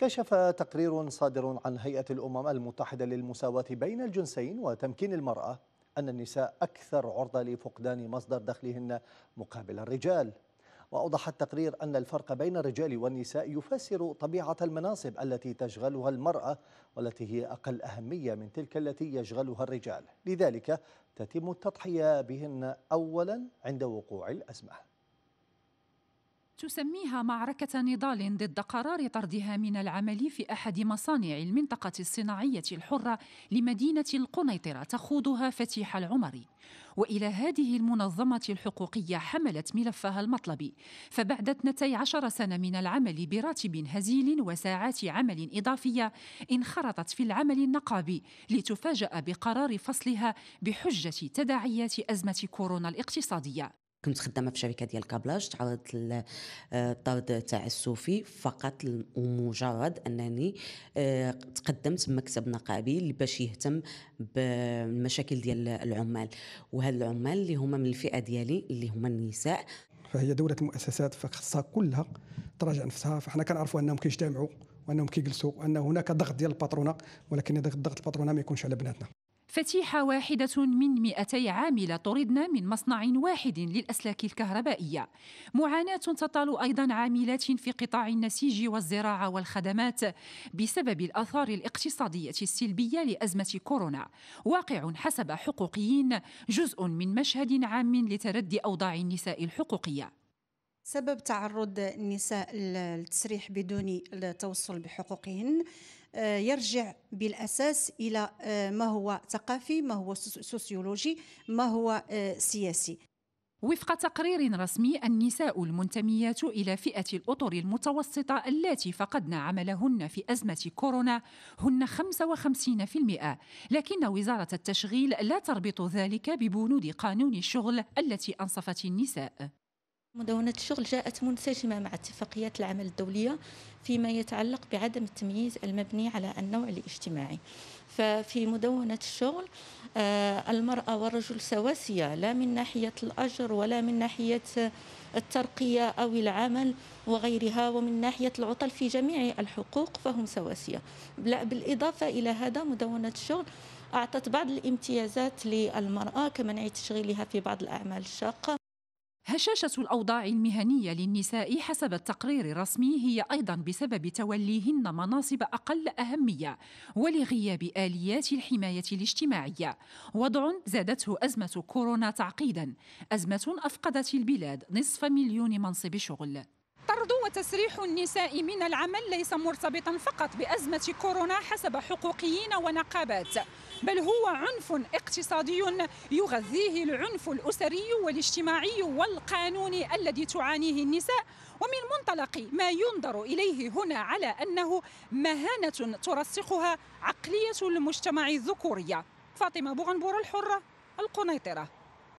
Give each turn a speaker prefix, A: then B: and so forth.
A: كشف تقرير صادر عن هيئة الأمم المتحدة للمساواة بين الجنسين وتمكين المرأة أن النساء أكثر عرضة لفقدان مصدر دخلهن مقابل الرجال وأوضح التقرير أن الفرق بين الرجال والنساء يفسر طبيعة المناصب التي تشغلها المرأة والتي هي أقل أهمية من تلك التي يشغلها الرجال لذلك تتم التضحية بهن أولا عند وقوع الأزمة
B: تسميها معركة نضال ضد قرار طردها من العمل في أحد مصانع المنطقة الصناعية الحرة لمدينة القنيطرة تخوضها فتيح العمري وإلى هذه المنظمة الحقوقية حملت ملفها المطلبي فبعد 12 سنة من العمل براتب هزيل وساعات عمل إضافية انخرطت في العمل النقابي لتفاجأ بقرار فصلها بحجة تداعيات أزمة كورونا الاقتصادية
A: كنت خدامه
C: في شركه ديال الكابلاج تعرضت للطرد آه، تاع السوفي فقط ومجرد انني آه، تقدمت مكتب نقابي باش يهتم بالمشاكل ديال العمال وهاد العمال اللي هما من الفئه ديالي اللي هما النساء
A: فهي دوله المؤسسات فخصها كلها تراجع نفسها فحنا كنعرفوا انهم كيجتمعوا وانهم كيجلسوا وان هناك ضغط ديال الباترونه ولكن ضغط الباترونه ما يكونش على بناتنا
B: فتيحة واحدة من 200 عاملة طردن من مصنع واحد للأسلاك الكهربائية معاناة تطال أيضا عاملات في قطاع النسيج والزراعة والخدمات بسبب الآثار الاقتصادية السلبية لأزمة كورونا واقع حسب حقوقيين جزء من مشهد عام لتردي أوضاع النساء الحقوقية سبب تعرض النساء للتسريح بدون التوصل بحقوقهن آه، يرجع بالأساس إلى آه، ما هو ثقافي ما هو سوسيولوجي ما هو آه، سياسي وفق تقرير رسمي النساء المنتميات الى فئه الاطر المتوسطه التي فقدن عملهن في ازمه كورونا هن 55% لكن وزاره التشغيل لا تربط ذلك ببنود قانون الشغل التي انصفت النساء
C: مدونة الشغل جاءت منسجمة مع اتفاقيات العمل الدولية فيما يتعلق بعدم التمييز المبني على النوع الاجتماعي ففي مدونة الشغل آه، المرأة والرجل سواسية لا من ناحية الأجر ولا من ناحية الترقية أو العمل وغيرها ومن ناحية العطل في جميع الحقوق فهم سواسية لا بالإضافة إلى هذا مدونة الشغل أعطت بعض الامتيازات للمرأة كمنع تشغيلها في بعض الأعمال الشاقة
B: هشاشة الأوضاع المهنية للنساء حسب التقرير الرسمي هي أيضا بسبب توليهن مناصب أقل أهمية ولغياب آليات الحماية الاجتماعية وضع زادته أزمة كورونا تعقيدا أزمة أفقدت البلاد نصف مليون منصب شغل طرد وتسريح النساء من العمل ليس مرتبطا فقط بأزمة كورونا حسب حقوقيين ونقابات بل هو عنف اقتصادي يغذيه العنف الأسري والاجتماعي والقانوني الذي تعانيه النساء ومن منطلق ما ينظر إليه هنا على أنه مهانة ترسخها عقلية المجتمع الذكورية فاطمة بوغنبور الحرة القنيطرة